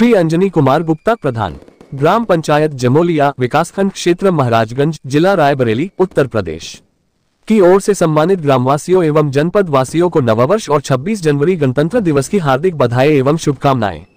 श्री अंजनी कुमार गुप्ता प्रधान ग्राम पंचायत जमोलिया विकासखंड क्षेत्र महाराजगंज जिला रायबरेली उत्तर प्रदेश की ओर से सम्मानित ग्रामवासियों एवं जनपद वासियों को नववर्ष और 26 जनवरी गणतंत्र दिवस की हार्दिक बधाई एवं शुभकामनाएं